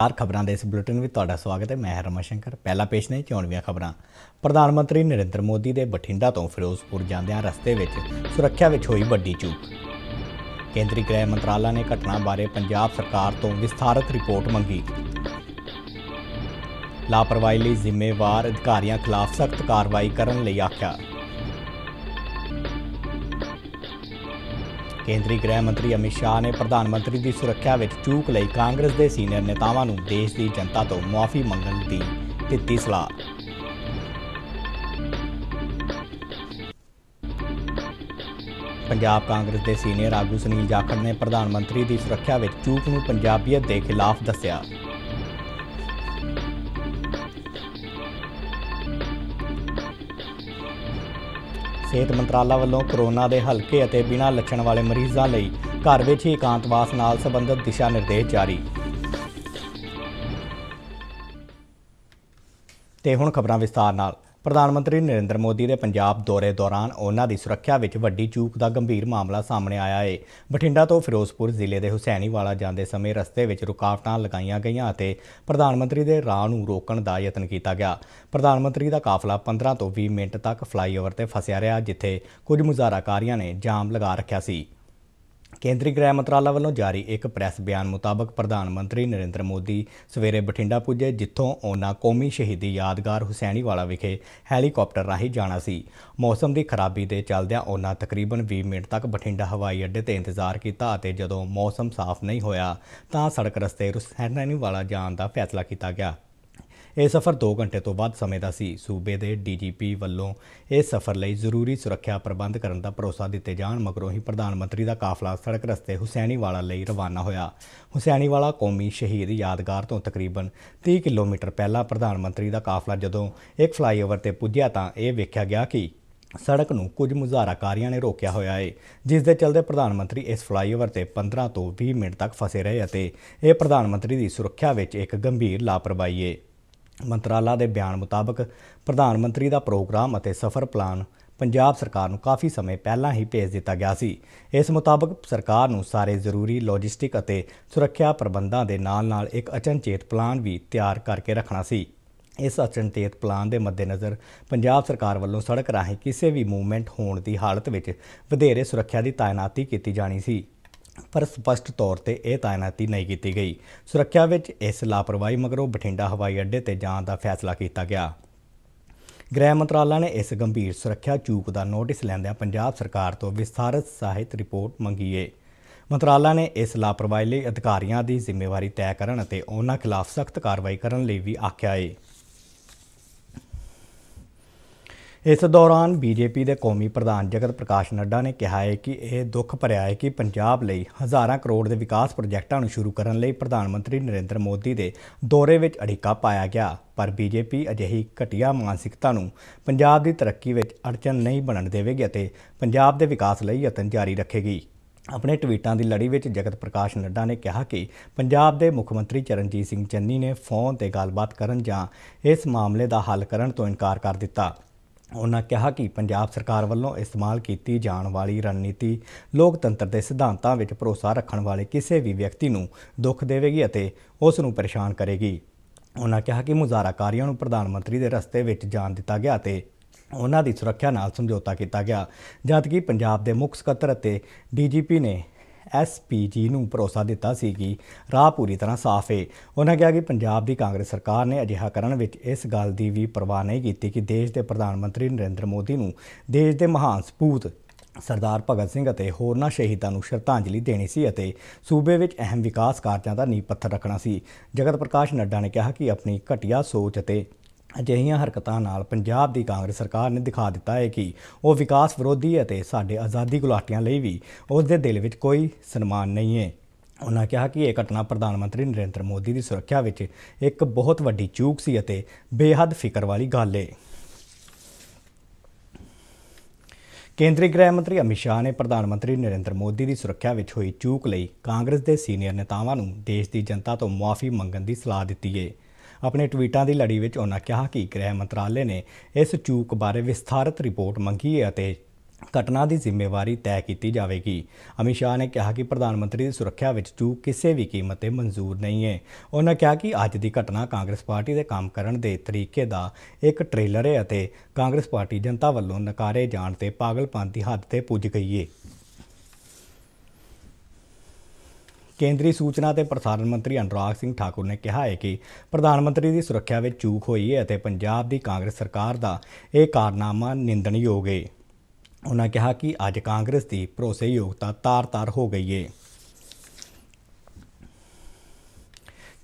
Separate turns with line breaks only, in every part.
ਚਾਰ ਖਬਰਾਂ ਦੇ ਇਸ ਬੁਲੇਟਿਨ ਵਿੱਚ ਤੁਹਾਡਾ ਸਵਾਗਤ ਹੈ ਮੈਂ ਹਰਮਨ ਸ਼ੰਕਰ ਪਹਿਲਾ ਪੇਸ਼ ਨੇ ਚੋਣਵੀਆਂ ਖਬਰਾਂ ਪ੍ਰਧਾਨ ਮੰਤਰੀ ਨਰਿੰਦਰ ਮੋਦੀ ਦੇ ਬਠਿੰਡਾ ਤੋਂ ਫਿਰੋਜ਼ਪੁਰ ਜਾਂਦਿਆਂ ਰਸਤੇ ਵਿੱਚ ਸੁਰੱਖਿਆ ਵਿੱਚ ਹੋਈ ਵੱਡੀ ਚੂਕ ਕੇਂਦਰੀ ਗ੍ਰਹਿ ਮੰਤਰਾਲਾ ਨੇ ਘਟਨਾ ਬਾਰੇ ਪੰਜਾਬ ਸਰਕਾਰ ਤੋਂ ਵਿਸਥਾਰਤ ਰਿਪੋਰਟ ਮੰਗੀ ਲਾਪਰਵਾਹੀ ਲਈ ਜ਼ਿੰਮੇਵਾਰ ਅਧਿਕਾਰੀਆਂ ਖਿਲਾਫ ਸਖਤ ਕਾਰਵਾਈ ਕਰਨ ਲਈ ਆਖਿਆ ਕੇਂਦਰੀ ਗ੍ਰਹਿ ਮੰਤਰੀ ਅਮਿਤ ਸ਼ਾਹ ਨੇ ਪ੍ਰਧਾਨ ਮੰਤਰੀ ਦੀ ਸੁਰੱਖਿਆ ਵਿੱਚ ਚੂਕ ਲਈ ਕਾਂਗਰਸ ਦੇ ਸੀਨੀਅਰ ਨੇਤਾਵਾਂ ਨੂੰ ਦੇਸ਼ ਦੀ ਜਨਤਾ ਤੋਂ ਮਾਫੀ ਮੰਗਣ ਦੀ ਦਿੱਤੀ ਸਲਾਹ ਪੰਜਾਬ ਕਾਂਗਰਸ ਦੇ ਸੀਨੀਅਰ ਆਗੂ ਸੁਨੀਲ ਜਾਖੜ ਨੇ ਪ੍ਰਧਾਨ ਮੰਤਰੀ ਦੀ ਸੁਰੱਖਿਆ ਵਿੱਚ ਚੂਕ ਨੂੰ ਪੰਜਾਬੀਅਤ ਦੇ ਖਿਲਾਫ ਦੱਸਿਆ ਸਿਹਤ ਮੰਤਰਾਲਾ ਵੱਲੋਂ ਕਰੋਨਾ ਦੇ ਹਲਕੇ ਅਤੇ ਬਿਨਾਂ ਲੱਛਣ ਵਾਲੇ ਮਰੀਜ਼ਾਂ ਲਈ ਘਰ ਵਿੱਚ ਹੀ ਇਕਾਂਤਵਾਸ ਨਾਲ ਸੰਬੰਧਿਤ ਦਿਸ਼ਾ ਨਿਰਦੇਸ਼ ਜਾਰੀ ਤੇ ਹੁਣ ਖਬਰਾਂ ਵਿਸਤਾਰ ਨਾਲ ਪ੍ਰਧਾਨ ਮੰਤਰੀ ਨਰਿੰਦਰ ਮੋਦੀ ਦੇ ਪੰਜਾਬ ਦੌਰੇ ਦੌਰਾਨ ਉਹਨਾਂ ਦੀ ਸੁਰੱਖਿਆ ਵਿੱਚ ਵੱਡੀ ਚੂਕ ਦਾ ਗੰਭੀਰ ਮਾਮਲਾ ਸਾਹਮਣੇ ਆਇਆ ਹੈ ਬਠਿੰਡਾ ਤੋਂ ਫਿਰੋਜ਼ਪੁਰ ਜ਼ਿਲ੍ਹੇ ਦੇ ਹੁਸੈਨੀਵਾਲਾ ਜਾਂਦੇ ਸਮੇਂ ਰਸਤੇ ਵਿੱਚ ਰੁਕਾਵਟਾਂ ਲਗਾਈਆਂ ਗਈਆਂ ਅਤੇ ਪ੍ਰਧਾਨ ਮੰਤਰੀ ਦੇ ਰਾਹ ਨੂੰ ਰੋਕਣ ਦਾ ਯਤਨ ਕੀਤਾ ਗਿਆ ਪ੍ਰਧਾਨ ਮੰਤਰੀ ਦਾ ਕਾਫਲਾ 15 ਤੋਂ 20 ਮਿੰਟ ਤੱਕ ਫਲਾਈਓਵਰ ਤੇ ਫਸਿਆ ਰਿਹਾ ਜਿੱਥੇ ਕੁਝ ਮੁਜ਼ਾਹਰਾਕਾਰੀਆਂ ਨੇ ਜਾਮ ਲਗਾ ਰੱਖਿਆ ਸੀ ਕੇਂਦਰੀ ਗ੍ਰਹਿ ਮੰਤਰਾਲਾ ਵੱਲੋਂ ਜਾਰੀ ਇੱਕ ਪ੍ਰੈਸ ਬਿਆਨ ਮੁਤਾਬਕ ਪ੍ਰਧਾਨ ਮੰਤਰੀ ਨਰਿੰਦਰ ਮੋਦੀ ਸਵੇਰੇ ਬਠਿੰਡਾ ਪੁੱਜੇ ਜਿੱਥੋਂ ਉਹਨਾਂ ਕੌਮੀ ਸ਼ਹੀਦੀ ਯਾਦਗਾਰ ਹੁਸੈਨੀਵਾਲਾ ਵਿਖੇ ਹੈਲੀਕਾਪਟਰ ਰਾਹੀਂ ਜਾਣਾ ਸੀ ਮੌਸਮ ਦੀ ਖਰਾਬੀ ਦੇ ਚੱਲਦਿਆਂ ਉਹਨਾਂ ਤਕਰੀਬਨ 20 ਮਿੰਟ ਤੱਕ ਬਠਿੰਡਾ ਹਵਾਈ ਅੱਡੇ ਤੇ ਇੰਤਜ਼ਾਰ ਕੀਤਾ ਅਤੇ ਜਦੋਂ ਮੌਸਮ ਸਾਫ਼ ਨਹੀਂ ਹੋਇਆ ਤਾਂ ਸੜਕ ਰਸਤੇ ਹੁਸੈਨੀਵਾਲਾ ਜਾਣ ਦਾ ਫੈਸਲਾ ਕੀਤਾ ਗਿਆ ਇਹ ਸਫ਼ਰ 2 ਘੰਟੇ ਤੋਂ ਵੱਧ ਸਮੇਂ ਦਾ ਸੀ ਸੂਬੇ ਦੇ ਡੀਜੀਪੀ ਵੱਲੋਂ ਇਹ ਸਫ਼ਰ ਲਈ ਜ਼ਰੂਰੀ ਸੁਰੱਖਿਆ ਪ੍ਰਬੰਧ ਕਰਨ ਦਾ ਭਰੋਸਾ ਦਿੱਤੇ ਜਾਣ ਮਗਰੋਂ ਹੀ ਪ੍ਰਧਾਨ ਮੰਤਰੀ ਦਾ ਕਾਫਲਾ ਸੜਕ ਰਸਤੇ ਹੁਸੈਨੀਵਾਲਾ ਲਈ ਰਵਾਨਾ ਹੋਇਆ ਹੁਸੈਨੀਵਾਲਾ ਕੌਮੀ ਸ਼ਹੀਦ ਯਾਦਗਾਰ ਤੋਂ ਤਕਰੀਬਨ 30 ਕਿਲੋਮੀਟਰ ਪਹਿਲਾਂ ਪ੍ਰਧਾਨ ਮੰਤਰੀ ਦਾ ਕਾਫਲਾ ਜਦੋਂ ਇੱਕ ਫਲਾਈਓਵਰ ਤੇ ਪੁੱਜਿਆ ਤਾਂ ਇਹ ਵੇਖਿਆ ਗਿਆ ਕਿ ਸੜਕ ਨੂੰ ਕੁਝ ਮੁਜ਼ਾਹਰਾਕਾਰੀਆਂ ਨੇ ਰੋਕਿਆ ਹੋਇਆ ਹੈ ਜਿਸ ਦੇ ਚਲਦੇ ਪ੍ਰਧਾਨ ਮੰਤਰੀ ਇਸ ਫਲਾਈਓਵਰ ਤੇ 15 ਤੋਂ 20 ਮਿੰਟ ਤੱਕ ਫਸੇ ਰਹੇ ਅਤੇ ਇਹ ਪ੍ਰਧਾਨ ਮੰਤਰੀ ਦੀ ਸੁਰੱਖਿਆ ਵਿੱਚ ਇੱਕ ਗੰਭੀਰ ਲਾਪਰਵਾਹੀ ਹੈ ਮੰਤਰਾਲਾ ਦੇ ਬਿਆਨ ਮੁਤਾਬਕ ਪ੍ਰਧਾਨ ਮੰਤਰੀ ਦਾ ਪ੍ਰੋਗਰਾਮ ਅਤੇ ਸਫ਼ਰ ਪਲਾਨ ਪੰਜਾਬ ਸਰਕਾਰ ਨੂੰ ਕਾਫੀ ਸਮੇਂ ਪਹਿਲਾਂ ਹੀ ਭੇਜ ਦਿੱਤਾ ਗਿਆ ਸੀ ਇਸ ਮੁਤਾਬਕ ਸਰਕਾਰ ਨੂੰ ਸਾਰੇ ਜ਼ਰੂਰੀ ਲੌਜਿਸਟਿਕ ਅਤੇ ਸੁਰੱਖਿਆ ਪ੍ਰਬੰਧਾਂ ਦੇ ਨਾਲ-ਨਾਲ ਇੱਕ ਅਚਨਚੇਤ ਪਲਾਨ ਵੀ ਤਿਆਰ ਕਰਕੇ ਰੱਖਣਾ ਸੀ ਇਸ ਅਚਨਚੇਤ ਪਲਾਨ ਦੇ ਮੱਦੇਨਜ਼ਰ ਪੰਜਾਬ ਸਰਕਾਰ ਵੱਲੋਂ ਸੜਕ ਰਾਹੀਂ ਕਿਸੇ ਵੀ ਮੂਵਮੈਂਟ ਹੋਣ ਦੀ ਹਾਲਤ ਵਿੱਚ ਵਧੇਰੇ ਸੁਰੱਖਿਆ ਦੀ ਤਾਇਨਾਤੀ ਕੀਤੀ ਜਾਣੀ ਸੀ ਪਰ ਸਪਸ਼ਟ ਤੌਰ ਤੇ ਇਹ ਤਾਇਨਾਤੀ ਨਹੀਂ ਕੀਤੀ ਗਈ ਸੁਰੱਖਿਆ ਵਿੱਚ ਇਸ ਲਾਪਰਵਾਹੀ ਮਗਰੋਂ ਬਠਿੰਡਾ ਹਵਾਈ ਅੱਡੇ ਤੇ ਜਾਣ ਦਾ ਫੈਸਲਾ ਕੀਤਾ ਗਿਆ ਗ੍ਰਹਿ ਮੰਤਰਾਲਾ ਨੇ ਇਸ ਗੰਭੀਰ ਸੁਰੱਖਿਆ ਚੂਕ ਦਾ ਨੋਟਿਸ ਲੈਂਦਿਆਂ ਪੰਜਾਬ ਸਰਕਾਰ ਤੋਂ ਵਿਸਥਾਰਤ ਸਾਹਿਤ ਰਿਪੋਰਟ ਮੰਗੀ ਹੈ ਮੰਤਰਾਲਾ ਨੇ ਇਸ ਲਾਪਰਵਾਹੀ ਲਈ ਅਧਿਕਾਰੀਆਂ ਦੀ ਜ਼ਿੰਮੇਵਾਰੀ ਤੈਅ ਕਰਨ ਅਤੇ ਉਹਨਾਂ ਖਿਲਾਫ ਸਖਤ ਕਾਰਵਾਈ ਕਰਨ ਲਈ ਵੀ ਆਖਿਆ ਹੈ ਇਸ ਦੌਰਾਨ ਬੀਜੇਪੀ ਦੇ ਕੌਮੀ ਪ੍ਰਧਾਨ ਜਗਤ ਪ੍ਰਕਾਸ਼ ਨੱਡਾ ਨੇ ਕਿਹਾ ਹੈ ਕਿ ਇਹ ਦੁੱਖ ਭਰਿਆ ਹੈ ਕਿ ਪੰਜਾਬ ਲਈ ਹਜ਼ਾਰਾਂ ਕਰੋੜ ਦੇ ਵਿਕਾਸ ਪ੍ਰੋਜੈਕਟਾਂ ਨੂੰ ਸ਼ੁਰੂ ਕਰਨ ਲਈ ਪ੍ਰਧਾਨ ਮੰਤਰੀ ਨਰਿੰਦਰ ਮੋਦੀ ਦੇ ਦੌਰੇ ਵਿੱਚ ਅੜਿੱਕਾ ਪਾਇਆ ਗਿਆ ਪਰ ਬੀਜੇਪੀ ਅਜਿਹੀ ਘਟੀਆ ਮਾਨਸਿਕਤਾ ਨੂੰ ਪੰਜਾਬ ਦੀ ਤਰੱਕੀ ਵਿੱਚ ਅੜਚਨ ਨਹੀਂ ਬਣਨ ਦੇਵੇਗੀ ਅਤੇ ਪੰਜਾਬ ਦੇ ਵਿਕਾਸ ਲਈ ਯਤਨ ਜਾਰੀ ਰੱਖੇਗੀ ਆਪਣੇ ਟਵੀਟਾਂ ਦੀ ਲੜੀ ਵਿੱਚ ਜਗਤ ਪ੍ਰਕਾਸ਼ ਨੱਡਾ ਨੇ ਕਿਹਾ ਕਿ ਪੰਜਾਬ ਦੇ ਮੁੱਖ ਮੰਤਰੀ ਚਰਨਜੀਤ ਸਿੰਘ ਚੰਨੀ ਨੇ ਫੋਨ ਤੇ ਗੱਲਬਾਤ ਕਰਨ ਜਾਂ ਇਸ ਮਾਮਲੇ ਦਾ ਹੱਲ ਕਰਨ ਤੋਂ ਇਨਕਾਰ ਕਰ ਦਿੱਤਾ ਉਹਨਾਂ ਕਿਹਾ ਕਿ ਪੰਜਾਬ ਸਰਕਾਰ ਵੱਲੋਂ ਇਸਤੇਮਾਲ ਕੀਤੀ ਜਾਣ ਵਾਲੀ ਰਣਨੀਤੀ ਲੋਕਤੰਤਰ ਦੇ ਸਿਧਾਂਤਾਂ ਵਿੱਚ ਭਰੋਸਾ ਰੱਖਣ ਵਾਲੇ ਕਿਸੇ ਵੀ ਵਿਅਕਤੀ ਨੂੰ ਦੁੱਖ ਦੇਵੇਗੀ ਅਤੇ ਉਸ ਨੂੰ ਪਰੇਸ਼ਾਨ ਕਰੇਗੀ ਉਹਨਾਂ ਕਿਹਾ ਕਿ ਮੁਜ਼ਾਹਰਾਕਾਰੀਆਂ ਨੂੰ ਪ੍ਰਧਾਨ ਮੰਤਰੀ ਦੇ ਰਸਤੇ ਵਿੱਚ ਜਾਣ ਦਿੱਤਾ ਗਿਆ ਤੇ ਉਹਨਾਂ ਦੀ ਸੁਰੱਖਿਆ ਨਾਲ ਸਮਝੌਤਾ ਕੀਤਾ ਗਿਆ ਜਦਕਿ ਪੰਜਾਬ ਦੇ ਮੁੱਖ ਸਕੱਤਰ ਅਤੇ ਡੀਜੀਪੀ ਨੇ ਐਸਪੀਜੀ ਨੂੰ ਭਰੋਸਾ ਦਿੱਤਾ ਸੀ ਕਿ ਰਾਹ ਪੂਰੀ ਤਰ੍ਹਾਂ ਸਾਫ਼ ਹੈ ਉਹਨਾਂ ਕਿਹਾ ਕਿ ਪੰਜਾਬ ਦੀ ਕਾਂਗਰਸ ਸਰਕਾਰ ਨੇ ਅਜਿਹਾ ਕਰਨ ਵਿੱਚ ਇਸ ਗੱਲ ਦੀ ਵੀ ਪਰਵਾਹ ਨਹੀਂ ਕੀਤੀ ਕਿ ਦੇਸ਼ ਦੇ ਪ੍ਰਧਾਨ ਮੰਤਰੀ ਨਰਿੰਦਰ ਮੋਦੀ ਨੂੰ ਦੇਸ਼ ਦੇ ਮਹਾਨ ਸਪੂਤ ਸਰਦਾਰ ਭਗਤ ਸਿੰਘ ਅਤੇ ਹੋਰਨਾਂ ਸ਼ਹੀਦਾਂ ਨੂੰ ਸ਼ਰਧਾਂਜਲੀ ਦੇਣੀ ਸੀ ਅਤੇ ਸੂਬੇ ਵਿੱਚ ਅਹਿਮ ਵਿਕਾਸ ਕਾਰਜਾਂ ਦਾ ਨੀਂਹ ਪੱਥਰ ਰੱਖਣਾ ਸੀ ਜਗਤ ਪ੍ਰਕਾਸ਼ ਨੱਡਾ ਨੇ ਕਿਹਾ ਕਿ ਆਪਣੀ ਘਟੀਆ ਸੋਚ ਅਤੇ ਅਜਿਹੀਆਂ ਹਰਕਤਾਂ ਨਾਲ ਪੰਜਾਬ ਦੀ ਕਾਂਗਰਸ ਸਰਕਾਰ ਨੇ ਦਿਖਾ ਦਿੱਤਾ ਹੈ ਕਿ ਉਹ ਵਿਕਾਸ ਵਿਰੋਧੀ ਅਤੇ ਸਾਡੇ ਆਜ਼ਾਦੀ ਗੁਲਾਟੀਆਂ ਲਈ ਵੀ ਉਸ ਦੇ ਦਿਲ ਵਿੱਚ ਕੋਈ ਸਨਮਾਨ ਨਹੀਂ ਹੈ ਉਹਨਾਂ ਕਿਹਾ ਕਿ ਇਹ ਘਟਨਾ ਪ੍ਰਧਾਨ ਮੰਤਰੀ ਨਰਿੰਦਰ ਮੋਦੀ ਦੀ ਸੁਰੱਖਿਆ ਵਿੱਚ ਇੱਕ ਬਹੁਤ ਵੱਡੀ ਚੂਕ ਸੀ ਅਤੇ ਬੇਹੱਦ ਫਿਕਰ ਵਾਲੀ ਗੱਲ ਹੈ ਕੇਂਦਰੀ ਗ੍ਰਹਿ ਮੰਤਰੀ ਅਮਿਤ ਸ਼ਾਹ ਨੇ ਪ੍ਰਧਾਨ ਮੰਤਰੀ ਨਰਿੰਦਰ ਮੋਦੀ ਦੀ ਸੁਰੱਖਿਆ ਵਿੱਚ ਹੋਈ ਚੂਕ ਲਈ ਕਾਂਗਰਸ ਦੇ ਸੀਨੀਅਰ ਨੇਤਾਵਾਂ ਨੂੰ ਦੇਸ਼ ਦੀ ਜਨਤਾ ਤੋਂ ਮੁਆਫੀ ਮੰਗਣ ਦੀ ਸਲਾਹ ਦਿੱਤੀ ਹੈ ਆਪਣੇ ਟਵੀਟਾਂ ਦੀ ਲੜੀ ਵਿੱਚ ਉਹਨਾਂ ਕਿਹਾ ਕਿ ਗ੍ਰਹਿ ਮੰਤਰਾਲੇ ਨੇ ਇਸ ਚੂਕ ਬਾਰੇ ਵਿਸਥਾਰਤ ਰਿਪੋਰਟ ਮੰਗੀ ਹੈ ਅਤੇ ਘਟਨਾ ਦੀ ਜ਼ਿੰਮੇਵਾਰੀ ਤੈਅ ਕੀਤੀ ਜਾਵੇਗੀ ਅਮਿਤ ਸ਼ਾਹ ਨੇ ਕਿਹਾ ਕਿ ਪ੍ਰਧਾਨ ਮੰਤਰੀ ਦੀ ਸੁਰੱਖਿਆ ਵਿੱਚ ਚੂਕ ਕਿਸੇ ਵੀ ਕੀਮਤ ਤੇ ਮਨਜ਼ੂਰ ਨਹੀਂ ਹੈ ਉਹਨਾਂ ਕਿਹਾ ਕਿ ਅੱਜ ਦੀ ਘਟਨਾ ਕਾਂਗਰਸ ਪਾਰਟੀ ਦੇ ਕੰਮ ਕਰਨ ਦੇ ਤਰੀਕੇ ਦਾ ਇੱਕ ਟ੍ਰੇਲਰ ਹੈ ਅਤੇ ਕਾਂਗਰਸ ਪਾਰਟੀ ਜਨਤਾ ਵੱਲੋਂ ਨਕਾਰੇ ਜਾਣ ਤੇ ਪਾਗਲਪਨ ਦੀ ਹੱਦ ਤੇ ਪੁੱਜ ਗਈ ਹੈ ਕੇਂਦਰੀ ਸੂਚਨਾ ਤੇ ਪ੍ਰਸਾਰਣ ਮੰਤਰੀ ਅਨੁਰਾਗ ਸਿੰਘ ਠਾਕੁਰ ਨੇ ਕਿਹਾ ਹੈ ਕਿ ਪ੍ਰਧਾਨ ਮੰਤਰੀ ਦੀ ਸੁਰੱਖਿਆ ਵਿੱਚ ਚੂਕ ਹੋਈ ਹੈ ਅਤੇ ਪੰਜਾਬ ਦੀ ਕਾਂਗਰਸ ਸਰਕਾਰ ਦਾ ਇਹ ਕਾਰਨਾਮਾ ਨਿੰਦਣਯੋਗ ਹੈ ਉਹਨਾਂ ਕਿਹਾ ਕਿ ਅੱਜ ਕਾਂਗਰਸ ਦੀ ਭਰੋਸੇਯੋਗਤਾ ਤਾਰ-ਤਾਰ ਹੋ ਗਈ ਹੈ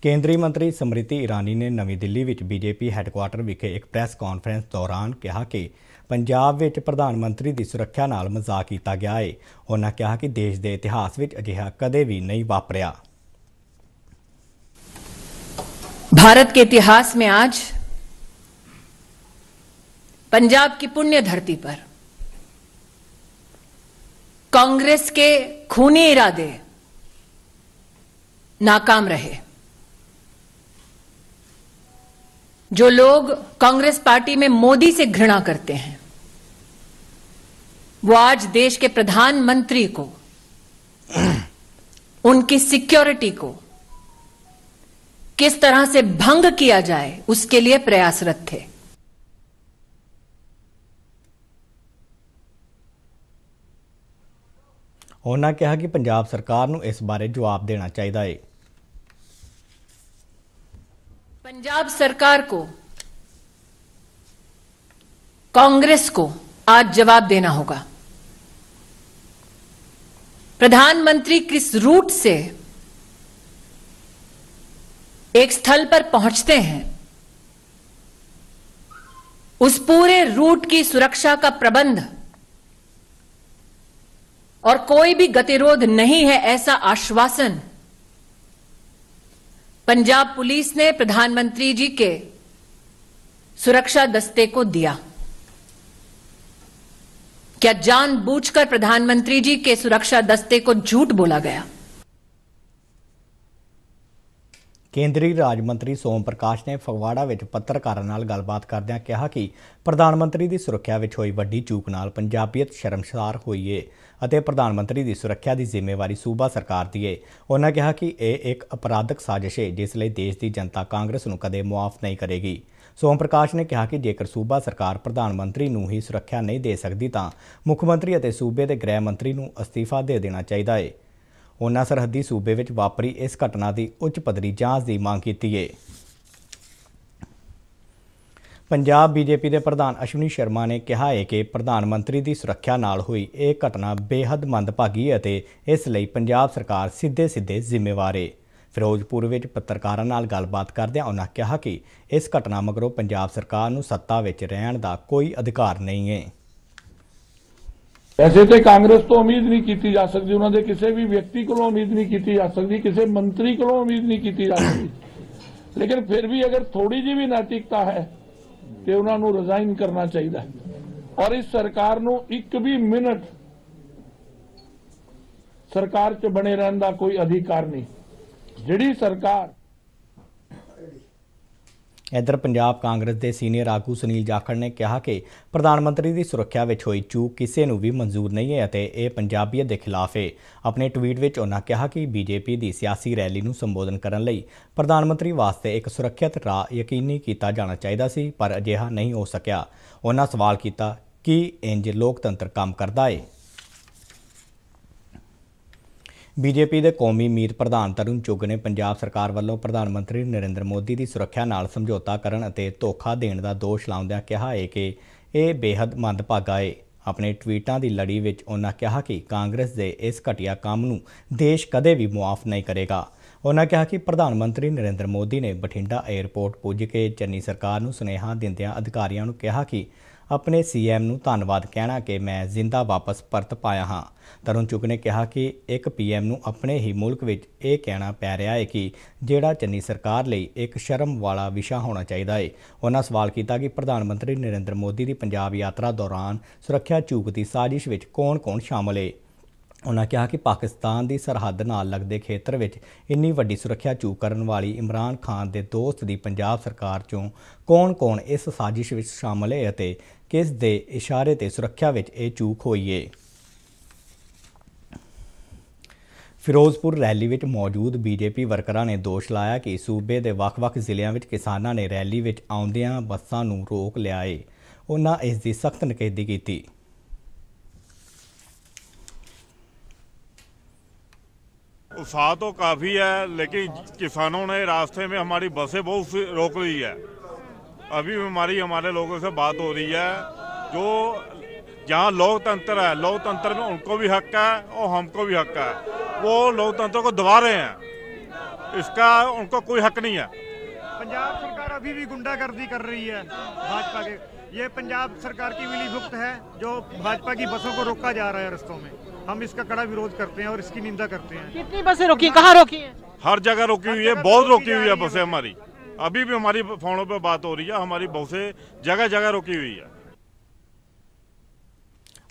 ਕੇਂਦਰੀ ਮੰਤਰੀ ਸਮ੍ਰਿਤੀ ਇਰਾਨੀ ਨੇ ਨਵੀਂ ਦਿੱਲੀ ਵਿੱਚ ਬੀਜੇਪੀ ਹੈੱਡਕੁਆਰਟਰ ਵਿਖੇ ਇੱਕ ਪ੍ਰੈਸ ਕਾਨਫਰੰਸ ਦੌਰਾਨ ਕਿਹਾ ਕਿ पंजाब प्रधानमंत्री की सुरक्षा न मजाक किया गया है उन्होंने कहा कि देश के इतिहास में अजिहा कदे भी नहीं वापरिया
भारत के इतिहास में आज पंजाब की पुण्य धरती पर कांग्रेस के खूनी इरादे नाकाम रहे जो लोग कांग्रेस पार्टी में मोदी से घृणा करते हैं वो आज देश के प्रधानमंत्री को उनकी सिक्योरिटी को किस तरह से भंग किया जाए उसके लिए प्रयासरत थे
उन्होंने कहा कि पंजाब सरकार इस बारे जवाब देना चाहिए ਚਾਹੀਦਾ
पंजाब सरकार को कांग्रेस को आज जवाब देना होगा प्रधानमंत्री किस रूट से एक स्थल पर पहुंचते हैं उस पूरे रूट की सुरक्षा का प्रबंध और कोई भी गतिरोध नहीं है ऐसा आश्वासन पंजाब पुलिस ने प्रधानमंत्री जी के सुरक्षा दस्ते को दिया क्या जानबूझकर प्रधानमंत्री जी के सुरक्षा दस्ते को झूठ बोला गया
ਕੇਂਦਰੀ ਰਾਜ ਮੰਤਰੀ ਸੋਮ ਪ੍ਰਕਾਸ਼ ਨੇ ਫਗਵਾੜਾ ਵਿੱਚ ਪੱਤਰਕਾਰਾਂ ਨਾਲ ਗੱਲਬਾਤ ਕਰਦਿਆਂ ਕਿਹਾ ਕਿ ਪ੍ਰਧਾਨ ਮੰਤਰੀ ਦੀ ਸੁਰੱਖਿਆ ਵਿੱਚ ਹੋਈ ਵੱਡੀ ਚੂਕ ਨਾਲ ਪੰਜਾਬੀਅਤ ਸ਼ਰਮਸਾਰ ਹੋਈ ਏ ਅਤੇ ਪ੍ਰਧਾਨ ਮੰਤਰੀ ਦੀ ਸੁਰੱਖਿਆ ਦੀ ਜ਼ਿੰਮੇਵਾਰੀ ਸੂਬਾ ਸਰਕਾਰ ਦੀ ਏ ਉਹਨਾਂ ਕਿਹਾ ਕਿ ਇਹ ਇੱਕ ਅਪਰਾਧਕ ਸਾਜ਼ਿਸ਼ ਏ ਜਿਸ ਲਈ ਦੇਸ਼ ਦੀ ਜਨਤਾ ਕਾਂਗਰਸ ਨੂੰ ਕਦੇ ਮਾਫ ਨਹੀਂ ਕਰੇਗੀ ਸੋਮ ਪ੍ਰਕਾਸ਼ ਨੇ ਕਿਹਾ ਕਿ ਜੇਕਰ ਸੂਬਾ ਸਰਕਾਰ ਪ੍ਰਧਾਨ ਮੰਤਰੀ ਨੂੰ ਹੀ ਸੁਰੱਖਿਆ ਨਹੀਂ ਦੇ ਸਕਦੀ ਤਾਂ ਮੁੱਖ ਮੰਤਰੀ ਅਤੇ ਸੂਬੇ ਦੇ ਗ੍ਰਹਿ ਮੰਤਰੀ ਨੂੰ ਅਸਤੀਫਾ ਦੇ ਦੇਣਾ ਚਾਹੀਦਾ ਏ ਉਹਨਾਂ ਸਰਹੱਦੀ ਸੂਬੇ ਵਿੱਚ ਵਾਪਰੀ ਇਸ ਘਟਨਾ ਦੀ ਉੱਚ ਪੱਧਰੀ ਜਾਂਚ ਦੀ ਮੰਗ ਕੀਤੀ ਹੈ ਪੰਜਾਬ ਬੀਜੇਪੀ ਦੇ ਪ੍ਰਧਾਨ ਅਸ਼ਵਨੀ ਸ਼ਰਮਾ ਨੇ ਕਿਹਾ ਹੈ ਕਿ ਪ੍ਰਧਾਨ ਮੰਤਰੀ ਦੀ ਸੁਰੱਖਿਆ ਨਾਲ ਹੋਈ ਇਹ ਘਟਨਾ ਬੇहद ਮੰਦਭਾਗੀ ਹੈ ਅਤੇ ਇਸ ਲਈ ਪੰਜਾਬ ਸਰਕਾਰ ਸਿੱਧੇ-ਸਿੱਧੇ ਜ਼ਿੰਮੇਵਾਰ ਹੈ। ਫਿਰੋਜ਼ਪੁਰ ਵਿੱਚ ਪੱਤਰਕਾਰਾਂ ਨਾਲ ਗੱਲਬਾਤ ਕਰਦਿਆਂ ਉਹਨਾਂ ਕਿਹਾ ਕਿ ਇਸ ਘਟਨਾ ਮਗਰੋਂ ਪੰਜਾਬ ਸਰਕਾਰ ਨੂੰ ਸੱਤਾ ਵਿੱਚ ਰਹਿਣ ਦਾ ਕੋਈ ਅਧਿਕਾਰ ਨਹੀਂ ਹੈ। ਵੈਸੇ ਤੇ ਕਾਂਗਰਸ
ਤੋਂ ਉਮੀਦ ਨਹੀਂ ਕੀਤੀ ਜਾ ਸਕਦੀ ਉਹਨਾਂ ਦੇ ਕਿਸੇ ਵੀ ਵਿਅਕਤੀ ਕੋਲੋਂ ਉਮੀਦ ਨਹੀਂ ਕੀਤੀ ਜਾ ਸਕਦੀ ਕਿਸੇ ਮੰਤਰੀ ਕੋਲੋਂ ਉਮੀਦ ਨਹੀਂ ਕੀਤੀ ਜਾ ਸਕਦੀ ਲੇਕਿਨ ਫਿਰ ਵੀ ਅਗਰ ਥੋੜੀ ਜੀ ਵੀ ਨੈਤਿਕਤਾ ਹੈ ਤੇ ਉਹਨਾਂ ਨੂੰ ਰਿਜ਼ਾਈਨ ਕਰਨਾ ਚਾਹੀਦਾ ਔਰ ਇਸ ਸਰਕਾਰ ਨੂੰ ਇੱਕ ਵੀ ਮਿੰਟ ਸਰਕਾਰ 'ਚ ਬਣੇ ਰਹਿਣ ਦਾ ਕੋਈ ਅਧਿਕਾਰ ਨਹੀਂ ਜਿਹੜੀ ਸਰਕਾਰ
ਇਧਰ ਪੰਜਾਬ ਕਾਂਗਰਸ ਦੇ ਸੀਨੀਅਰ ਆਗੂ ਸੁਨੀਲ ਜਾਖੜ ਨੇ ਕਿਹਾ ਕਿ ਪ੍ਰਧਾਨ ਮੰਤਰੀ ਦੀ ਸੁਰੱਖਿਆ ਵਿੱਚ ਹੋਈ ਚੂਕ ਕਿਸੇ ਨੂੰ ਵੀ ਮਨਜ਼ੂਰ ਨਹੀਂ ਹੈ ਅਤੇ ਇਹ ਪੰਜਾਬੀਅਤ ਦੇ ਖਿਲਾਫ ਹੈ ਆਪਣੇ ਟਵੀਟ ਵਿੱਚ ਉਹਨਾਂ ਕਿਹਾ ਕਿ ਬੀਜੇਪੀ ਦੀ ਸਿਆਸੀ ਰੈਲੀ ਨੂੰ ਸੰਬੋਧਨ ਕਰਨ ਲਈ ਪ੍ਰਧਾਨ ਮੰਤਰੀ ਵਾਸਤੇ ਇੱਕ ਸੁਰੱਖਿਅਤ ਰਾਹ ਯਕੀਨੀ ਕੀਤਾ ਜਾਣਾ ਚਾਹੀਦਾ ਸੀ ਪਰ ਅਜਿਹਾ ਨਹੀਂ ਹੋ ਸਕਿਆ ਉਹਨਾਂ ਸਵਾਲ ਕੀਤਾ ਕਿ ਇੰਜ ਲੋਕਤੰਤਰ ਕੰਮ ਕਰਦਾ ਹੈ ਬੀਜੇਪੀ ਦੇ ਕੌਮੀ ਮੀਤ ਪ੍ਰਧਾਨ ਤਰੁਣ ਚੁੱਗ ਨੇ ਪੰਜਾਬ ਸਰਕਾਰ ਵੱਲੋਂ ਪ੍ਰਧਾਨ ਮੰਤਰੀ ਨਰਿੰਦਰ ਮੋਦੀ ਦੀ ਸੁਰੱਖਿਆ ਨਾਲ ਸਮਝੌਤਾ ਕਰਨ ਅਤੇ ਧੋਖਾ ਦੇਣ ਦਾ ਦੋਸ਼ ਲਾਉਂਦਿਆਂ ਕਿਹਾ ਹੈ ਕਿ ਇਹ ਬੇहद ਮੰਦਭਾਗਾ ਹੈ ਆਪਣੇ ਟਵੀਟਾਂ ਦੀ ਲੜੀ ਵਿੱਚ ਉਹਨਾਂ ਕਿਹਾ ਕਿ ਕਾਂਗਰਸ ਦੇ ਇਸ ਘਟੀਆ ਕੰਮ ਨੂੰ ਦੇਸ਼ ਕਦੇ ਵੀ ਮੁਆਫ ਨਹੀਂ ਕਰੇਗਾ ਉਹਨਾਂ ਕਿਹਾ ਕਿ ਪ੍ਰਧਾਨ ਮੰਤਰੀ ਨਰਿੰਦਰ ਮੋਦੀ ਨੇ ਬਠਿੰਡਾ 에ਅਰਪੋਰਟ ਪੁੱਜ ਕੇ ਚੰਨੀ ਸਰਕਾਰ ਨੂੰ ਸੁਨੇਹਾ ਦਿੰਦਿਆਂ ਅਧਿਕਾਰੀਆਂ ਨੂੰ ਕਿਹਾ ਕਿ ਆਪਣੇ ਸੀਐਮ ਨੂੰ ਧੰਨਵਾਦ ਕਹਿਣਾ ਕਿ ਮੈਂ ਜ਼ਿੰਦਾ ਵਾਪਸ ਪਰਤ ਪਾਇਆ ਹਾਂ ਤਰੁਣ ਚੁੱਕ ਨੇ ਕਿਹਾ ਕਿ ਇੱਕ ਪੀਐਮ ਨੂੰ ਆਪਣੇ ਹੀ ਮੁਲਕ ਵਿੱਚ ਇਹ ਕਹਿਣਾ ਪੈ ਰਿਹਾ ਹੈ ਕਿ ਜਿਹੜਾ ਚੰਨੀ ਸਰਕਾਰ ਲਈ ਇੱਕ ਸ਼ਰਮ ਵਾਲਾ ਵਿਸ਼ਾ ਹੋਣਾ ਚਾਹੀਦਾ ਹੈ ਉਹਨਾਂ ਸਵਾਲ ਕੀਤਾ ਕਿ ਪ੍ਰਧਾਨ ਮੰਤਰੀ ਨਰਿੰਦਰ ਮੋਦੀ ਦੀ ਪੰਜਾਬ ਯਾਤਰਾ ਦੌਰਾਨ ਸੁਰੱਖਿਆ ਚੂਕ ਦੀ ਸਾਜ਼ਿਸ਼ ਵਿੱਚ ਕੌਣ-ਕੌਣ ਸ਼ਾਮਲ ਹੈ ਉਹਨਾਂ ਕਿਹਾ ਕਿ ਪਾਕਿਸਤਾਨ ਦੀ ਸਰਹੱਦ ਨਾਲ ਲੱਗਦੇ ਖੇਤਰ ਵਿੱਚ ਇੰਨੀ ਵੱਡੀ ਸੁਰੱਖਿਆ ਚੂਕ ਕਰਨ ਵਾਲੀ ਇਮਰਾਨ ਖਾਨ ਦੇ ਦੋਸਤ ਦੀ ਪੰਜਾਬ ਸਰਕਾਰ ਚੋਂ ਕੌਣ-ਕੌਣ ਇਸ ਸਾਜ਼ਿਸ਼ ਵਿੱਚ ਸ਼ਾਮਲ ਹੈ ਅਤੇ ਕਿਸ ਦੇ ਇਸ਼ਾਰੇ ਤੇ ਸੁਰੱਖਿਆ ਵਿੱਚ ਇਹ ਚੂਕ ਹੋਈ ਏ ਫਿਰੋਜ਼ਪੁਰ ਰੈਲੀ ਵਿੱਚ ਮੌਜੂਦ ਬੀਜੇਪੀ ਵਰਕਰਾਂ ਨੇ ਦੋਸ਼ ਲਾਇਆ ਕਿ ਸੂਬੇ ਦੇ ਵੱਖ-ਵੱਖ ਜ਼ਿਲ੍ਹਿਆਂ ਵਿੱਚ ਕਿਸਾਨਾਂ ਨੇ ਰੈਲੀ ਵਿੱਚ ਆਉਂਦਿਆਂ ਬੱਸਾਂ ਨੂੰ ਰੋਕ ਲਿਆ ਏ ਉਹਨਾਂ ਇਸ ਦੀ ਸਖਤ ਨਿਖੇਧੀ ਕੀਤੀ
उत्साह ਕਾਫੀ ਹੈ ਲੇਕਿਨ लेकिन ਨੇ ने ਵਿੱਚ में ਬੱਸੇ ਬਹੁਤ ਰੋਕ ਲਈ ਹੈ अभी हमारी हमारे लोगों से बात हो रही है जो जहाँ लोकतंत्र है लोकतंत्र में उनको भी हक है और हमको भी हक है वो लोकतंत्र को दबा रहे हैं इसका उनको कोई हक नहीं है
पंजाब सरकार अभी भी गुंडागर्दी कर रही है भाजपा के ये पंजाब सरकार की भुक्त है जो भाजपा की बसों को रोका जा रहा है
रस्तों में हम इसका कड़ा विरोध करते हैं और इसकी निंदा करते हैं कितनी बसें रोकी कहाँ रोकी है हर जगह रोकी हुई है बहुत रोकी हुई है बसें हमारी अभी भी हमारी फोनों पर बात हो रही है हमारी बहुत से जगह जगह रुकी हुई है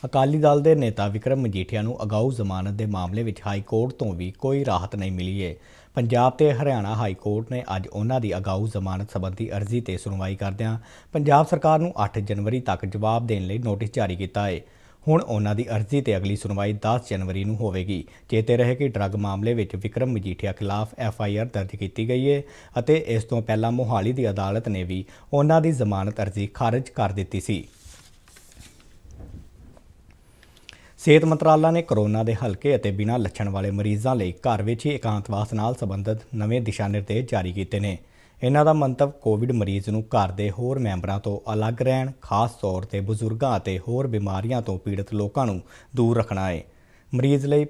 ਅਕਾਲੀ ਦਲ ਦੇ ਨੇਤਾ ਵਿਕਰਮ ਮਜੀਠੀਆ ਨੂੰ ਅਗਾਊ ਜ਼ਮਾਨਤ ਦੇ ਮਾਮਲੇ ਵਿੱਚ ਹਾਈ ਕੋਰਟ ਤੋਂ ਵੀ ਕੋਈ ਰਾਹਤ ਨਹੀਂ ਮਿਲੀ ਹੈ ਪੰਜਾਬ ਤੇ ਹਰਿਆਣਾ ਹਾਈ ਕੋਰਟ ਨੇ ਅੱਜ ਉਹਨਾਂ ਦੀ ਅਗਾਊ ਜ਼ਮਾਨਤ ਸੰਬੰਧੀ ਅਰਜ਼ੀ ਤੇ ਸੁਣਵਾਈ ਕਰਦਿਆਂ ਪੰਜਾਬ ਸਰਕਾਰ ਨੂੰ 8 ਜਨਵਰੀ ਤੱਕ ਜਵਾਬ ਦੇਣ ਲਈ ਨੋਟਿਸ ਜਾਰੀ ਕੀਤਾ ਹੈ ਹੁਣ ਉਹਨਾਂ ਦੀ ਅਰਜ਼ੀ ਤੇ ਅਗਲੀ ਸੁਣਵਾਈ 10 ਜਨਵਰੀ ਨੂੰ ਹੋਵੇਗੀ ਚੇਤੇ ਰਹੇ ਕਿ ਡਰੱਗ ਮਾਮਲੇ ਵਿੱਚ ਵਿਕਰਮ ਮਜੀਠੀਆ ਖਿਲਾਫ ਐਫ ਆਈ ਆਰ ਦਰਜ ਕੀਤੀ ਗਈ ਹੈ ਅਤੇ ਇਸ ਤੋਂ ਪਹਿਲਾਂ ਮੋਹਾਲੀ ਦੀ ਅਦਾਲਤ ਨੇ ਵੀ ਉਹਨਾਂ ਦੀ ਜ਼ਮਾਨਤ ਅਰਜ਼ੀ ਖਾਰਜ ਕਰ ਦਿੱਤੀ ਸੀ ਸਿਹਤ ਮੰਤਰਾਲਾ ਨੇ ਕਰੋਨਾ ਦੇ ਹਲਕੇ ਅਤੇ ਬਿਨਾਂ ਲੱਛਣ ਵਾਲੇ ਮਰੀਜ਼ਾਂ ਲਈ ਘਰ ਵਿੱਚ ਹੀ ਇਕਾਂਤਵਾਸ ਨਾਲ ਸੰਬੰਧਿਤ ਨਵੇਂ ਦਿਸ਼ਾ ਨਿਰਦੇਸ਼ ਜਾਰੀ ਕੀਤੇ ਨੇ ਇਹਨਾਂ ਦਾ ਮੰਤਵ ਕੋਵਿਡ ਮਰੀਜ਼ ਨੂੰ ਘਰ ਦੇ ਹੋਰ ਮੈਂਬਰਾਂ ਤੋਂ ਅਲੱਗ ਰਹਿਣ ਖਾਸ ਤੌਰ ਤੇ ਬਜ਼ੁਰਗਾਂ ਅਤੇ ਹੋਰ ਬਿਮਾਰੀਆਂ ਤੋਂ ਪੀੜਤ ਲੋਕਾਂ ਨੂੰ ਦੂਰ ਰੱਖਣਾ ਹੈ ਮਰੀਜ਼ ਲਈ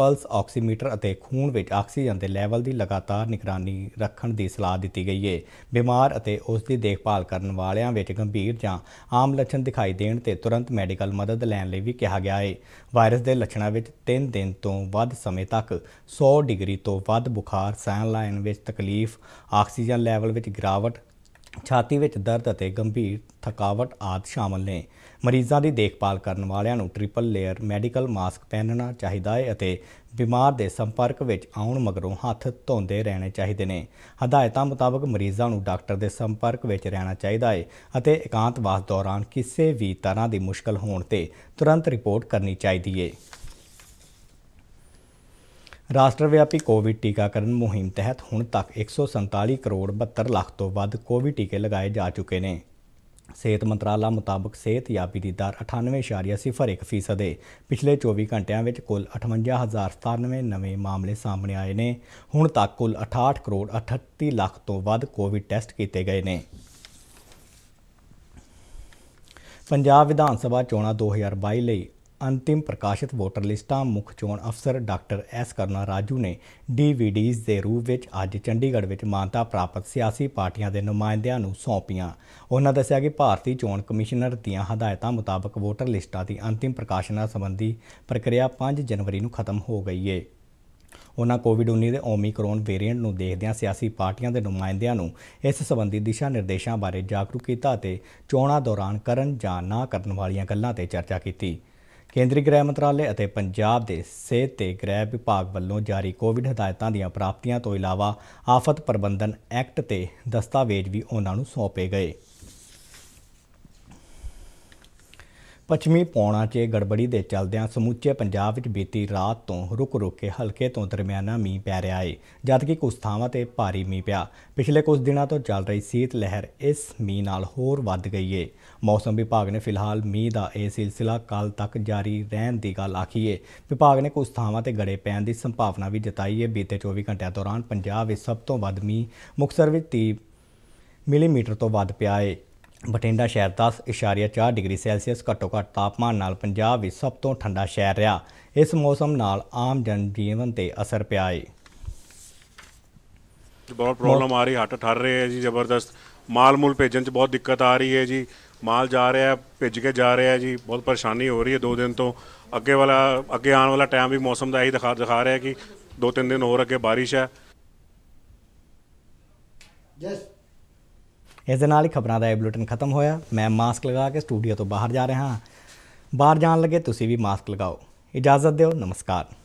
ਪਲਸ ਆਕਸੀਮੀਟਰ ਅਤੇ ਖੂਨ ਵਿੱਚ ਆਕਸੀਜਨ ਦੇ ਲੈਵਲ ਦੀ ਲਗਾਤਾਰ ਨਿਗਰਾਨੀ ਰੱਖਣ ਦੀ ਸਲਾਹ ਦਿੱਤੀ ਗਈ ਹੈ ਬਿਮਾਰ ਅਤੇ ਉਸ ਦੀ ਦੇਖਭਾਲ ਕਰਨ ਵਾਲਿਆਂ ਵਿੱਚ ਗੰਭੀਰ ਜਾਂ ਆਮ ਲੱਛਣ ਦਿਖਾਈ ਦੇਣ ਤੇ ਤੁਰੰਤ ਮੈਡੀਕਲ ਮਦਦ ਲੈਣ ਲਈ ਵੀ ਕਿਹਾ ਗਿਆ ਹੈ ਵਾਇਰਸ ਦੇ ਲੱਛਣਾਂ ਵਿੱਚ 3 ਦਿਨ ਤੋਂ ਵੱਧ ਸਮੇਂ ਤੱਕ 100 ਡਿਗਰੀ ਤੋਂ ਵੱਧ ਬੁਖਾਰ ਸਾਹ ਲੈਣ ਵਿੱਚ ਤਕਲੀਫ ਆਕਸੀਜਨ ਲੈਵਲ ਵਿੱਚ ਗਿਰਾਵਟ ਛਾਤੀ ਵਿੱਚ ਦਰਦ ਅਤੇ ਗੰਭੀਰ ਥਕਾਵਟ ਆਦਿ ਸ਼ਾਮਲ ਨੇ ਮਰੀਜ਼ਾਂ ਦੀ ਦੇਖਭਾਲ ਕਰਨ ਵਾਲਿਆਂ ਨੂੰ ਟ੍ਰਿਪਲ ਲੇਅਰ ਮੈਡੀਕਲ ਮਾਸਕ ਪਹਿਨਣਾ ਚਾਹੀਦਾ ਹੈ ਅਤੇ ਬਿਮਾਰ ਦੇ ਸੰਪਰਕ ਵਿੱਚ ਆਉਣ ਮਗਰੋਂ ਹੱਥ ਧੋਂਦੇ ਰਹਿਣੇ ਚਾਹੀਦੇ ਨੇ ਹਦਾਇਤਾਂ ਮੁਤਾਬਕ ਮਰੀਜ਼ਾਂ ਨੂੰ ਡਾਕਟਰ ਦੇ ਸੰਪਰਕ ਵਿੱਚ ਰਹਿਣਾ ਚਾਹੀਦਾ ਹੈ ਅਤੇ ਇਕਾਂਤਵਾਸ ਦੌਰਾਨ ਕਿਸੇ ਵੀ ਤਰ੍ਹਾਂ ਦੀ ਮੁਸ਼ਕਲ ਹੋਣ ਤੇ ਤੁਰੰਤ ਰਿਪੋਰਟ ਕਰਨੀ ਚਾਹੀਦੀ ਹੈ ਰਾਸ਼ਟਰ ਵਿਆਪੀ ਕੋਵਿਡ ਟੀਕਾਕਰਨ ਮੁਹਿੰਮ ਤਹਿਤ ਹੁਣ ਤੱਕ 147 ਕਰੋੜ 72 ਲੱਖ ਤੋਂ ਵੱਧ ਕੋਵਿਡ ਟੀਕੇ ਲਗਾਏ ਜਾ ਚੁੱਕੇ ਨੇ ਸਿਹਤ ਮੰਤਰਾਲਾ ਮੁਤਾਬਕ ਸਿਹਤ ਯਾਬੀ ਦੀ ਦਰ 98.01% ਹੈ ਪਿਛਲੇ 24 ਘੰਟਿਆਂ ਵਿੱਚ ਕੁੱਲ 58097 ਨਵੇਂ ਮਾਮਲੇ ਸਾਹਮਣੇ ਆਏ ਨੇ ਹੁਣ ਤੱਕ ਕੁੱਲ 68 ਕਰੋੜ 38 ਲੱਖ ਤੋਂ ਵੱਧ ਕੋਵਿਡ ਟੈਸਟ ਕੀਤੇ ਗਏ ਨੇ ਪੰਜਾਬ ਵਿਧਾਨ ਸਭਾ ਚੋਣਾਂ 2022 ਲਈ ਅੰਤਿਮ ਪ੍ਰਕਾਸ਼ਿਤ ਵੋਟਰ ਲਿਸਟਾਂ ਮੁੱਖ ਚੋਣ ਅਫਸਰ ਡਾਕਟਰ ਐਸ ਕਰਨਾ ਰਾਜੂ ਨੇ ਡੀਵੀਡੀਜ਼ ਦੇ ਰੂਪ ਵਿੱਚ ਅੱਜ ਚੰਡੀਗੜ੍ਹ ਵਿੱਚ ਮਾਨਤਾ ਪ੍ਰਾਪਤ ਸਿਆਸੀ ਪਾਰਟੀਆਂ ਦੇ ਨੁਮਾਇੰਦਿਆਂ ਨੂੰ ਸੌਂਪੀਆਂ ਉਹਨਾਂ ਦੱਸਿਆ ਕਿ ਭਾਰਤੀ ਚੋਣ ਕਮਿਸ਼ਨਰ ਦੀਆਂ ਹਦਾਇਤਾਂ ਮੁਤਾਬਕ ਵੋਟਰ ਲਿਸਟਾਂ ਦੀ ਅੰਤਿਮ ਪ੍ਰਕਾਸ਼ਨਾ ਸੰਬੰਧੀ ਪ੍ਰਕਿਰਿਆ 5 ਜਨਵਰੀ ਨੂੰ ਖਤਮ ਹੋ ਗਈ ਹੈ ਉਹਨਾਂ ਕੋਵਿਡ-19 ਦੇ ਓਮਿਕਰੋਨ ਵੇਰੀਐਂਟ ਨੂੰ ਦੇਖਦਿਆਂ ਸਿਆਸੀ ਪਾਰਟੀਆਂ ਦੇ ਨੁਮਾਇੰਦਿਆਂ ਨੂੰ ਇਸ ਸੰਬੰਧੀ ਦਿਸ਼ਾ ਨਿਰਦੇਸ਼ਾਂ ਬਾਰੇ ਜਾਗਰੂਕ ਕੀਤਾ ਅਤੇ ਚੋਣਾਂ ਦੌਰਾਨ ਕਰਨ ਜਾਂ ਨਾ ਕਰਨ ਵਾਲੀਆਂ ਗੱਲਾਂ ਤੇ ਚਰਚਾ ਕੀਤੀ ਕੇਂਦਰੀ ਗ੍ਰਹਿ ਮੰਤਰਾਲੇ ਅਤੇ ਪੰਜਾਬ ਦੇ ਸਿਹਤ ਤੇ ਗ੍ਰਹਿ ਵਿਭਾਗ ਵੱਲੋਂ ਜਾਰੀ ਕੋਵਿਡ ਹਦਾਇਤਾਂ ਦੀਆਂ ਪ੍ਰਾਪਤੀਆਂ ਤੋਂ ਇਲਾਵਾ ਆਫਤ ਪ੍ਰਬੰਧਨ ਐਕਟ ਤੇ ਦਸਤਾਵੇਜ਼ ਵੀ ਉਹਨਾਂ ਨੂੰ ਸੌਂਪੇ ਗਏ ਪੱਛਮੀ ਪੌਣਾ 'ਚ ਗੜਬੜੀ ਦੇ ਚੱਲਦਿਆਂ ਸਮੁੱਚੇ ਪੰਜਾਬ ਵਿੱਚ ਬੀਤੀ ਰਾਤ ਤੋਂ ਰੁਕ-ਰੁਕ ਕੇ ਹਲਕੇ ਤੋਂ ਦਰਮਿਆਨਾ ਮੀਂਹ ਪੈ ਰਿਹਾ ਏ ਜਦ ਕਿ ਕੁਝ ਥਾਵਾਂ ਤੇ ਭਾਰੀ ਮੀਂਹ ਪਿਆ ਪਿਛਲੇ ਕੁਝ ਦਿਨਾਂ ਤੋਂ ਚੱਲ ਰਹੀ ਸੀਤ ਲਹਿਰ ਇਸ ਮੀਂਹ ਨਾਲ ਹੋਰ ਵੱਧ ਗਈ ਏ ਮੌਸਮ ਵਿਭਾਗ ਨੇ ਫਿਲਹਾਲ ਮੀਂਹ ਦਾ ਇਹ ਸਿਲਸਿਲਾ ਕੱਲ ਤੱਕ ਜਾਰੀ ਰਹਿਣ ਦੀ ਗੱਲ ਆਖੀ ਏ ਵਿਭਾਗ ਨੇ ਕੁਝ ਥਾਵਾਂ ਤੇ ਗੜੇ ਪੈਣ ਦੀ ਸੰਭਾਵਨਾ ਵੀ ਜਤਾਈ ਏ ਬੀਤੇ 24 ਘੰਟਿਆਂ ਦੌਰਾਨ ਪੰਜਾਬ ਵਿੱਚ ਸਭ ਤੋਂ ਵੱਧ ਮੀਂਹ ਮੁਕਸਰ ਵਿੱਚ 30 ਮਿਲੀਮੀਟਰ ਤੋਂ ਵੱਧ ਪਿਆ ਏ ਬਟਿੰਡਾ ਸ਼ਹਿਰ 10.4 ਡਿਗਰੀ ਸੈਲਸੀਅਸ ਘੱਟੋ ਘੱਟ ਤਾਪਮਾਨ ਨਾਲ ਪੰਜਾਬ ਵਿੱਚ ਸਭ ਤੋਂ ਠੰਡਾ ਸ਼ਹਿਰ ਰਿਹਾ ਇਸ ਮੌਸਮ ਨਾਲ ਆਮ ਜਨ ਜੀਵਨ ਤੇ ਅਸਰ ਪਿਆ ਹੈ
ਬਹੁਤ ਪ੍ਰੋਬਲਮ ਆ ਰਹੀ ਹੱਟ ਠਰ ਰਹੇ ਹੈ ਜੀ ਜ਼ਬਰਦਸਤ ਮਾਲ ਮੂਲ ਭੇਜਣ 'ਚ ਬਹੁਤ ਦਿੱਕਤ ਆ ਰਹੀ ਹੈ ਜੀ ਮਾਲ ਜਾ ਰਿਹਾ ਭਿੱਜ ਕੇ ਜਾ ਰਿਹਾ ਜੀ ਬਹੁਤ ਪਰੇਸ਼ਾਨੀ ਹੋ ਰਹੀ ਹੈ ਦੋ ਦਿਨ ਤੋਂ ਅੱਗੇ ਵਾਲਾ ਅੱਗੇ ਆਉਣ ਵਾਲਾ ਟਾਈਮ ਵੀ ਮੌਸਮ ਦਾ ਇਹੀ ਦਿਖਾ ਦਿਖਾ ਰਿਹਾ ਕਿ ਦੋ ਤਿੰਨ ਦਿਨ ਹੋਰ ਅੱਗੇ ਬਾਰਿਸ਼ ਹੈ ਜਸ
ਇਸ ਦੇ ਨਾਲ ਹੀ ਖਬਰਾਂ ਦਾ ਇਹ ਬੁਲੇਟਿਨ ਖਤਮ ਹੋਇਆ ਮੈਂ ਮਾਸਕ ਲਗਾ ਕੇ ਸਟੂਡੀਓ ਤੋਂ ਬਾਹਰ ਜਾ ਰਿਹਾ ਹਾਂ ਬਾਹਰ ਜਾਣ ਲੱਗੇ ਤੁਸੀਂ ਵੀ ਮਾਸਕ ਲਗਾਓ ਇਜਾਜ਼ਤ ਦਿਓ ਨਮਸਕਾਰ